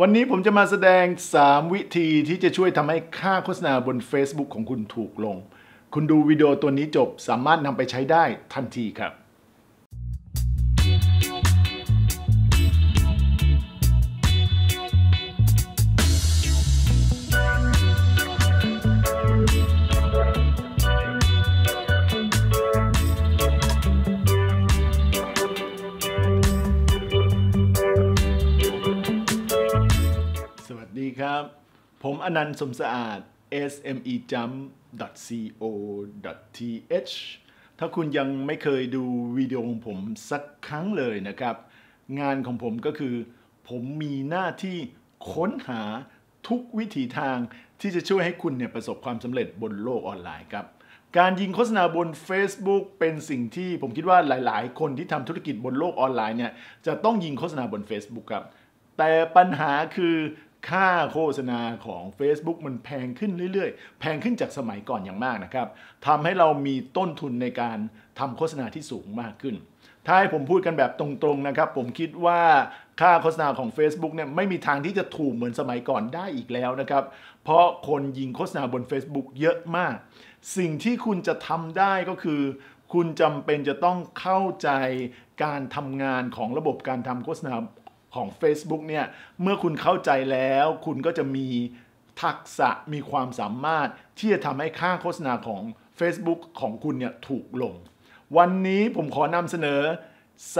วันนี้ผมจะมาแสดง 3 วิธีที่จะช่วยทำให้ค่าโฆษณาบน Facebook ของคุณถูกลง คุณดูวิดีโอตัวนี้จบสามารถนำไปใช้ได้ทันทีครับอนันต์สมสะอาด smejump.co.th ถ้าคุณยังไม่เคยดูวิดีโอของผมสักครั้งเลยนะครับ งานของผมก็คือ ผมมีหน้าที่ค้นหาทุกวิถีทางที่จะช่วยให้คุณเนี่ยประสบความสำเร็จบนโลกออนไลน์ครับ การยิงโฆษณาบน Facebook เป็นสิ่งที่ผมคิดว่าหลายๆ คนที่ทำธุรกิจบนโลกออนไลน์เนี่ยจะต้องยิงโฆษณาบน Facebook ครับ แต่ปัญหาคือค่าโฆษณาของ Facebook มันแพงขึ้นเรื่อยๆ แพงขึ้นจากสมัยก่อนอย่างมากนะครับทำให้เรามีต้นทุนในการทำโฆษณาที่สูงมากขึ้น ถ้าให้ผมพูดกันแบบตรงๆนะครับ ผมคิดว่าค่าโฆษณาของ Facebook เนี่ยไม่มีทางที่จะถูกเหมือนสมัยก่อนได้อีกแล้วนะครับ เพราะคนยิงโฆษณาบน Facebook เยอะมาก สิ่งที่คุณจะทำได้ก็คือ คุณจำเป็นจะต้องเข้าใจการทำงานของระบบการทำโฆษณาของ Facebook เนี่ยเมื่อคุณเข้าใจแล้ว คุณก็จะมีทักษะมีความสามารถที่จะทำให้ค่าโฆษณาของ Facebook ของคุณเนี่ยถูกลง วันนี้ผมขอนำเสนอ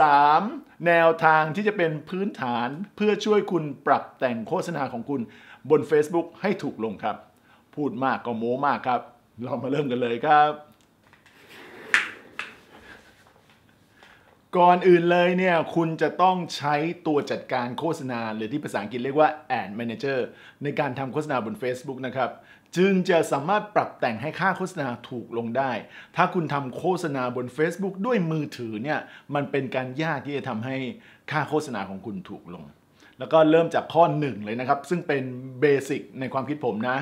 3 แนวทางที่จะเป็นพื้นฐานเพื่อช่วยคุณปรับแต่งโฆษณาของคุณบน Facebook ให้ถูกลงครับ พูดมากก็โม้มากครับ เรามาเริ่มกันเลยครับก่อนอื่นเลยเนี่ยคุณจะต้องใช้ตัวจัดการโฆษณาหรือที่ภาษาอังกฤษเรียกว่า Ad Manager ในการทำโฆษณาบน Facebook นะครับ จึงจะสามารถปรับแต่งให้ค่าโฆษณาถูกลงได้ ถ้าคุณทำโฆษณาบน Facebook ด้วยมือถือเนี่ยมันเป็นการยากที่จะทำให้ค่าโฆษณาของคุณถูกลง แล้วก็เริ่มจากข้อ1เลยนะครับ ซึ่งเป็นเบสิกในความคิดผมนะ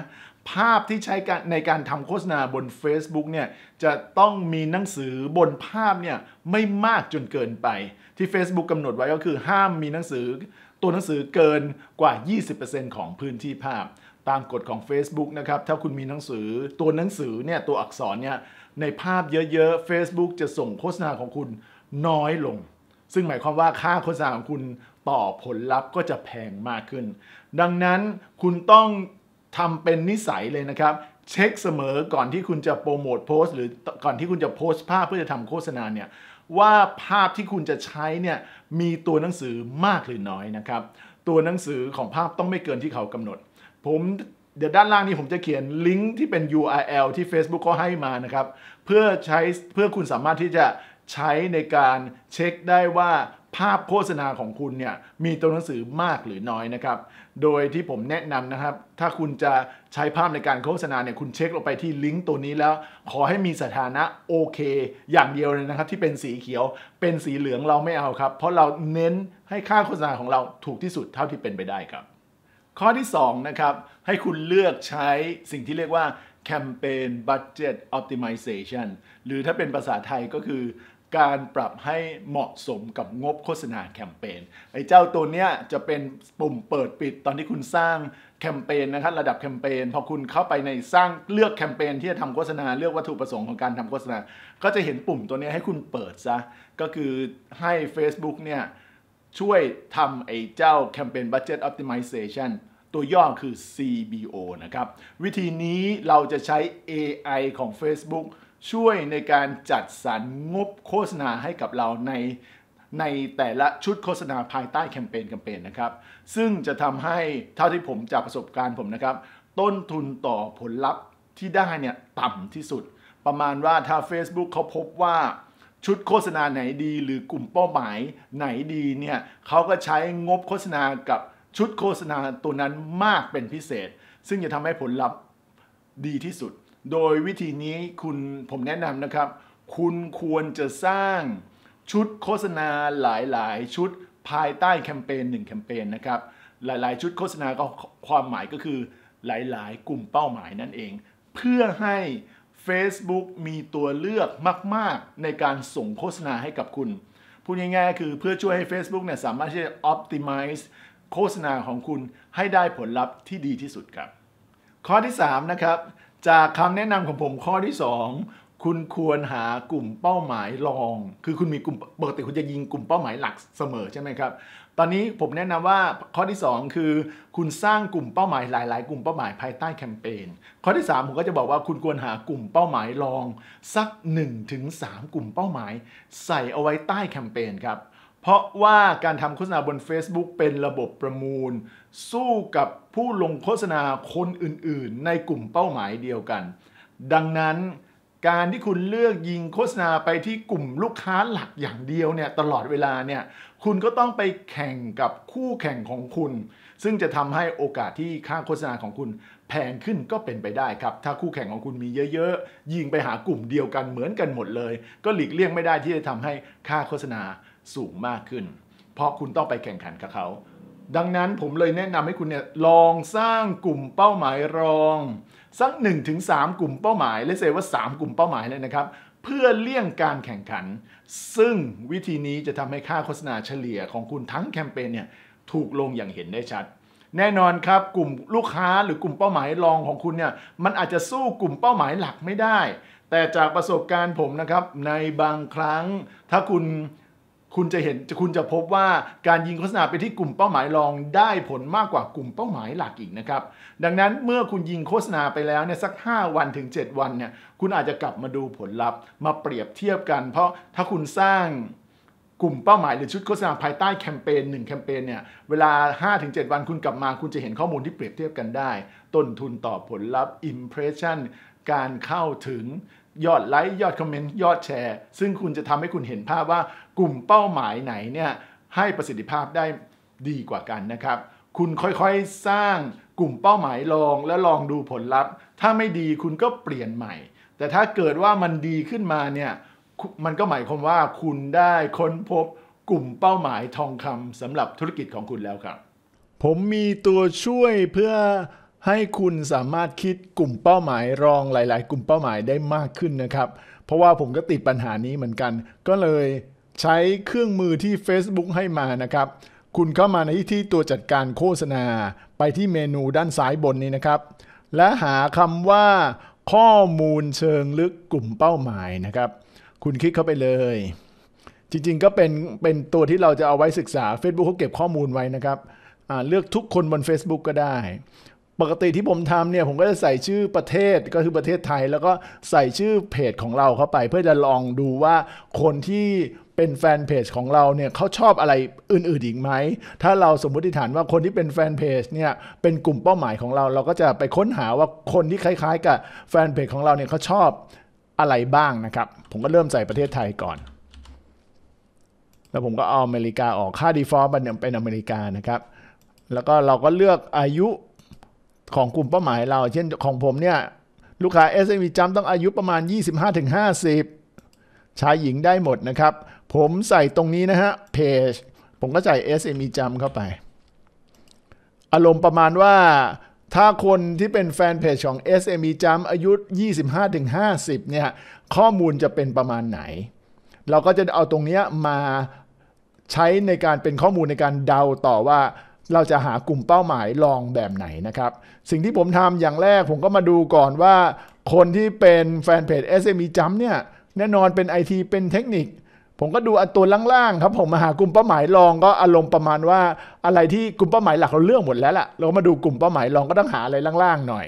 ภาพที่ใช้กในการทำโฆษณาบน Facebook เนี่ยจะต้องมีหนังสือบนภาพเนี่ยไม่มากจนเกินไป ที่ Facebook กำหนดไว้ก็คือห้ามมีหนังสือตัวหนังสือเกินกว่า 20%ของพื้นที่ภาพ ตามกฎของ Facebook นะครับถ้าคุณมีหนังสือตัวหนังสือเนี่ยตัวอักษรเนี่ยในภาพเยอะๆ Facebook จะส่งโฆษณาของคุณน้อยลง ซึ่งหมายความว่าค่าโฆษณาของคุณต่อผลลัพธ์ก็จะแพงมากขึ้น ดังนั้นคุณต้องทำเป็นนิสัยเลยนะครับ เช็คเสมอก่อนที่คุณจะโปรโมทโพสต์ หรือก่อนที่คุณจะโพสต์ ภาพเพื่อจะทำโฆษณาเนี่ยว่าภาพที่คุณจะใช้เนี่ยมีตัวหนังสือมากหรือน้อยนะครับ ตัวหนังสือของภาพต้องไม่เกินที่เขากำหนด ผมเดี๋ยวด้านล่างนี้ผมจะเขียนลิงก์ที่เป็น URL ที่ Facebook เขาให้มานะครับ เพื่อใช้เพื่อคุณสามารถที่จะใช้ในการเช็คได้ว่าภาพโฆษณาของคุณเนี่ยมีตัวหนังสือมากหรือน้อยนะครับ โดยที่ผมแนะนำนะครับ ถ้าคุณจะใช้ภาพในการโฆษณาเนี่ยคุณเช็คลงไปที่ลิงก์ตัวนี้แล้วขอให้มีสถานะโอเค อย่างเดียวเลยนะครับ ที่เป็นสีเขียวเป็นสีเหลืองเราไม่เอาครับ เพราะเราเน้นให้ค่าโฆษณาของเราถูกที่สุดเท่าที่เป็นไปได้ครับ ข้อที่2นะครับให้คุณเลือกใช้สิ่งที่เรียกว่าแคมเปญบัตเจ g e ออ p t i ิ i z a t i o หรือถ้าเป็นภาษาไทยก็คือการปรับให้เหมาะสมกับงบโฆษณาแคมเปญไอ้เจ้าตัวเนี้ยจะเป็นปุ่มเปิดปิด ตอนที่คุณสร้างแคมเปญนะครับระดับแคมเปญพอคุณเข้าไปในสร้างเลือกแคมเปญที่จะทำโฆษณา เลือกวัตถุประสงค์ของการทำโฆษณา ก็จะเห็นปุ่มตัวนี้ให้คุณเปิดซะก็คือให้ Facebook เนี่ยช่วยทำไอ้เจ้าแคมเปญ Budget Optimization ตัวย่อคือ CBO นะครับวิธีนี้เราจะใช้ AI ของ Facebook ช่วยในการจัดสรรงบโฆษณาให้กับเราใน ในแต่ละชุดโฆษณาภายใต้แคมเปญแคมเปญนะครับ ซึ่งจะทำให้เท่าที่ผมจากประสบการณ์ผมนะครับ ต้นทุนต่อผลลัพธ์ที่ได้เนี่ยต่ำที่สุด ประมาณว่าถ้า Facebook เขาพบว่าชุดโฆษณาไหนดีหรือกลุ่มเป้าหมายไหนดีเนี่ยเขาก็ใช้งบโฆษณากับชุดโฆษณาตัวนั้นมากเป็นพิเศษ ซึ่งจะทำให้ผลลัพธ์ดีที่สุดโดยวิธีนี้คุณผมแนะนำนะครับ คุณควรจะสร้างชุดโฆษณาหลายๆ ชุดภายใต้แคมเปญหนึ่งแคมเปญนะครับ หลายๆ ชุดโฆษณาก็ความหมายก็คือหลายๆ กลุ่มเป้าหมายนั่นเอง เพื่อให้ Facebook มีตัวเลือกมากๆในการส่งโฆษณาให้กับคุณพูดง่ายๆคือเพื่อช่วยให้ Facebook เนี่ยสามารถที่จะ optimize โฆษณาของคุณให้ได้ผลลัพธ์ที่ดีที่สุดครับ ข้อที่3นะครับจากคำแนะนำของผมข้อที่ 2 คุณควรหากลุ่มเป้าหมายรอง คือคุณมีกลุ่มปกติคุณจะยิงกลุ่มเป้าหมายหลักเสมอใช่ไหมครับตอนนี้ผมแนะนำว่าข้อที่ 2 คือ คุณสร้างกลุ่มเป้าหมายหลายๆกลุ่มเป้าหมายภายใต้แคมเปญข้อที่3ผมก็จะบอกว่า คุณควรหากลุ่มเป้าหมายรอง สัก1-3กลุ่มเป้าหมาย ใส่เอาไว้ใต้แคมเปญครับเพราะว่าการทำโฆษณาบน Facebook เป็นระบบประมูล สู้กับผู้ลงโฆษณาคนอื่นๆในกลุ่มเป้าหมายเดียวกัน ดังนั้นการที่คุณเลือกยิงโฆษณาไปที่กลุ่มลูกค้าหลักอย่างเดียวเนี่ยตลอดเวลาเนี่ยคุณก็ต้องไปแข่งกับคู่แข่งของคุณ ซึ่งจะทำให้โอกาสที่ค่าโฆษณาของคุณแพงขึ้นก็เป็นไปได้ครับ ถ้าคู่แข่งของคุณมีเยอะๆ ยิงไปหากลุ่มเดียวกันเหมือนกันหมดเลย ก็หลีกเลี่ยงไม่ได้ที่จะทำให้ค่าโฆษณาสูงมากขึ้น เพราะคุณต้องไปแข่งขันกับเขา ดังนั้นผมเลยแนะนำให้คุณเนี่ยลองสร้างกลุ่มเป้าหมายรองสัก1-3กลุ่มเป้าหมายและเซว่า 3 กลุ่มเป้าหมายเลยนะครับ เพื่อเลี่ยงการแข่งขัน ซึ่งวิธีนี้จะทำให้ค่าโฆษณาเฉลี่ยของคุณทั้งแคมเปญเนี่ยถูกลงอย่างเห็นได้ชัด แน่นอนครับ กลุ่มลูกค้า หรือกลุ่มเป้าหมายรองของคุณเนี่ยมันอาจจะสู้กลุ่มเป้าหมายหลักไม่ได้ แต่จากประสบการณ์ผมนะครับในบางครั้งถ้าคุณคุณจะเห็นคุณจะพบว่าการยิงโฆษณาไปที่กลุ่มเป้าหมายรองได้ผลมากกว่ากลุ่มเป้าหมายหลักอีกนะครับดังนั้นเมื่อคุณยิงโฆษณาไปแล้วเนี่ยสัก 5 วันถึง 7 วันเนี่ยคุณอาจจะกลับมาดูผลลัพธ์มาเปรียบเทียบกัน เพราะถ้าคุณสร้างกลุ่มเป้าหมาย หรือชุดโฆษณาภายใต้แคมเปญ1แคมเปญเนี่ยเวลา5-7วันคุณกลับมา คุณจะเห็นข้อมูลที่เปรียบเทียบกันได้ต้นทุนต่อผลลัพธ์ impression การเข้าถึงยอดไลค์ยอดคอมเมนต์ยอดแชร์ ซึ่งคุณจะทำให้คุณเห็นภาพว่ากลุ่มเป้าหมายไหนเนี่ยให้ประสิทธิภาพได้ดีกว่ากันนะครับ คุณค่อยๆสร้างกลุ่มเป้าหมายลองแล้วลองดูผลลัพธ์ ถ้าไม่ดีคุณก็เปลี่ยนใหม่ แต่ถ้าเกิดว่ามันดีขึ้นมาเนี่ย มันก็หมายความว่าคุณได้ค้นพบกลุ่มเป้าหมายทองคำสำหรับธุรกิจของคุณแล้วครับ ผมมีตัวช่วยเพื่อให้คุณสามารถคิดกลุ่มเป้าหมาย รองหลายๆกลุ่มเป้าหมายได้มากขึ้นนะครับ เพราะว่าผมก็ติดปัญหานี้เหมือนกัน ก็เลยใช้เครื่องมือที่ Facebook ให้มานะครับ คุณเข้ามาในที่ตัวจัดการโฆษณาไปที่เมนูด้านซ้ายบนนี้นะครับ และหาคำว่าข้อมูลเชิงลึกกลุ่มเป้าหมายนะครับ คุณคลิกเข้าไปเลย จริงๆก็เป็นเป็นตัวที่เราจะเอาไว้ศึกษา Facebook เขาเก็บข้อมูลไว้นะครับ เลือกทุกคนบน Facebook ก็ได้ปกติที่ผมทำเนี่ยผมก็จะใส่ชื่อประเทศก็คือประเทศไทย แล้วก็ใส่ชื่อเพจของเราเข้าไปเพื่อจะลองดูว่าคนที่เป็นแฟนเพจของเราเนี่ยเขาชอบอะไรอื่นๆ อีกไหมถ้าเราสมมติฐานว่าคนที่เป็นแฟนเพจเนี่ยเป็นกลุ่มเป้าหมายของเราเราก็จะไปค้นหาว่าคนที่คล้าย ๆ กับแฟนเพจของเราเนี่ยเขาชอบอะไรบ้างนะครับ ผมก็เริ่มใส่ประเทศไทยก่อน แล้วผมก็เอาอเมริกาออกค่า default มันเป็นอเมริกานะครับแล้วก็เราก็เลือกอายุของกลุ่มเป้าหมายเราเช่นของผมเนี่ย ลูกค้า SME จำต้องอายุประมาณ 25-50ชายหญิงได้หมดนะครับ ผมใส่ตรงนี้นะฮะเพจผมก็ใส่ SME จำเข้าไป อารมณ์ประมาณว่าถ้าคนที่เป็นแฟนเพจของ SME จำอายุ 25-50เนี่ยข้อมูลจะเป็นประมาณไหน เราก็จะเอาตรงนี้มาใช้ในการเป็นข้อมูลในการเดาต่อว่าเราจะหากลุ่มเป้าหมายลองแบบไหนนะครับ สิ่งที่ผมทำอย่างแรกผมก็มาดูก่อนว่า คนที่เป็นแฟนเพจ SME Jump เนี่ยแน่นอนเป็น IT เป็นเทคนิค ผมก็ดูอัตัวล่างๆครับ ผมมาหากลุ่มเป้าหมายลองก็อารมณ์ประมาณว่าอะไรที่กลุ่มเป้าหมายหลักเราเลือกหมดแล้วล่ะเรามาดูกลุ่มเป้าหมายลองก็ต้องหาอะไรล่างๆหน่อย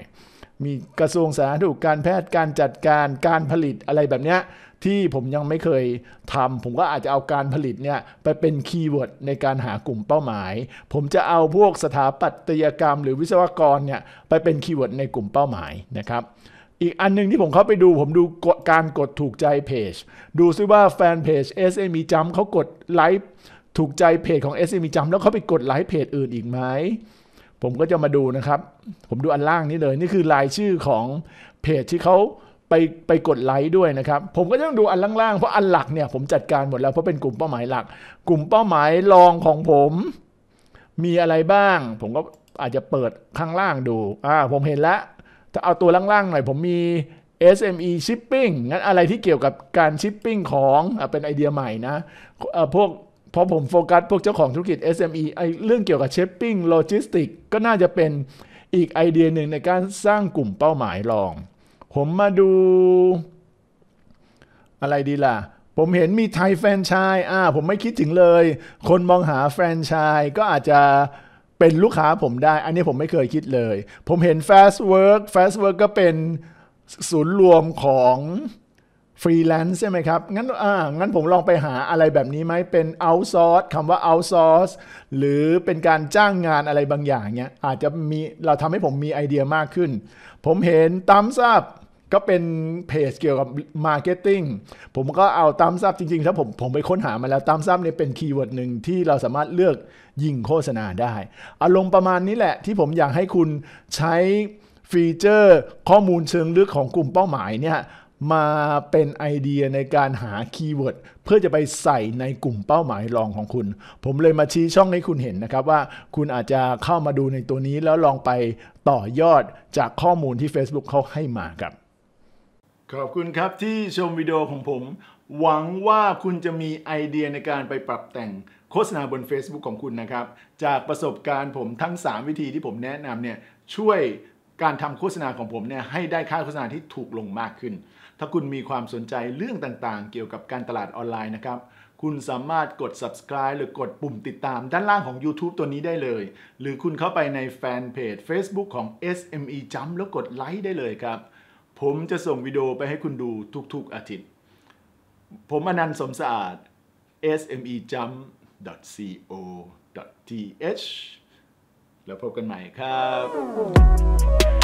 มีกระทรวงสาธารณสุขการแพทย์การจัดการการผลิตอะไรแบบเนี้ยที่ผมยังไม่เคยทำผมก็อาจจะเอาการผลิตเนี่ยไปเป็นคีย์เวิร์ดในการหากลุ่มเป้าหมาย ผมจะเอาพวกสถาปัตยกรรม หรือวิศวกรเนี่ยไปเป็นคีย์เวิร์ดในกลุ่มเป้าหมายนะครับ อีกอันนึงที่ผมเข้าไปดู ผมดูการกดถูกใจเพจ ดูซิว่าแฟนเพจ SME จำเขากดไลค์ถูกใจเพจของ SME จำแล้วเขาไปกดไลค์เพจอื่นอีกไหมผมก็จะมาดูนะครับ ผมดูอันล่างนี้เลยนี่คือรายชื่อของเพจที่เขาไปไปกดไลค์ด้วยนะครับ ผมก็ต้องดูอันล่างๆ เพราะอันหลักเนี่ย ผมจัดการหมดแล้วเพราะเป็นกลุ่มเป้าหมายหลัก กลุ่มเป้าหมายรองของผมมีอะไรบ้าง ผมก็อาจจะเปิดข้างล่างดูอ่าผมเห็นแล้วถ้าเอาตัวล่างๆหน่อย ผมมี SME shipping งั้นอะไรที่เกี่ยวกับการชิปปิ้งของอเป็นไอเดียใหม่นะเออพวกพอผมโฟกัสพวกเจ้าของธุรกิจ SME ไอเรื่องเกี่ยวกับชิปปิ้งโลจิสติกก็น่าจะเป็นอีกไอเดียหนึ่งในการสร้างกลุ่มเป้าหมายรองผมมาดูอะไรดีล่ะ ผมเห็นมีไทยแฟนชายอ่าผมไม่คิดถึงเลย คนมองหาแฟนชายก็อาจจะเป็นลูกค้าผมได้ อันนี้ผมไม่เคยคิดเลย ผมเห็น Fast Work Fast Work ก็เป็นศูนย์รวมของฟรีแลนซ์ใช่ไหมครับ งั้นอ่างั้นผมลองไปหาอะไรแบบนี้ไหมเป็น o u t s o u r c e คำว่า o u t s o u r c e หรือเป็นการจ้างงานอะไรบางอย่างเนี้ยอาจจะมีเราทำให้ผมมีไอเดียมากขึ้น ผมเห็นตัมซับก็เป็นเพจเกี่ยวกับม์เก็ตติ้งผมก็เอาตามซับจริงๆถ้าผมผมไปค้นหามาแล้วตามซับเนี่ยเป็นคีย์เวิร์ดหนึ่งที่เราสามารถเลือกยิงโฆษณาได้ อารมณ์ประมาณนี้แหละที่ผมอยากให้คุณใช้ฟีเจอร์ข้อมูลเชิงลึกของกลุ่มเป้าหมายเนี่ยมาเป็นไอเดียในการหาคีย์เวิร์ดเพื่อจะไปใส่ในกลุ่มเป้าหมายรองของคุณ ผมเลยมาชี้ช่องให้คุณเห็นนะครับว่าคุณอาจจะเข้ามาดูในตัวนี้แล้วลองไปต่อยอดจากข้อมูลที่ Facebook เขาให้มาครับขอบคุณครับที่ชมวิดีโอของผม หวังว่าคุณจะมีไอเดียในการไปปรับแต่งโฆษณาบน Facebook ของคุณนะครับ จากประสบการณ์ผมทั้ง 3 วิธีที่ผมแนะนำเนี่ยช่วยการทำโฆษณาของผมเนี่ยให้ได้ค่าโฆษณาที่ถูกลงมากขึ้น ถ้าคุณมีความสนใจเรื่องต่างๆเกี่ยวกับการตลาดออนไลน์นะครับ คุณสามารถกด subscribe หรือกดปุ่มติดตามด้านล่างของ YouTube ตัวนี้ได้เลย หรือคุณเข้าไปในแฟนเพจ Facebook ของ SME Jump แล้วกดไลค์ได้เลยครับผมจะส่งวิดีโอไปให้คุณดูทุกๆ อาทิตย์ ผมอนันต์สมสะอาด smejump.co.th แล้วพบกันใหม่ครับ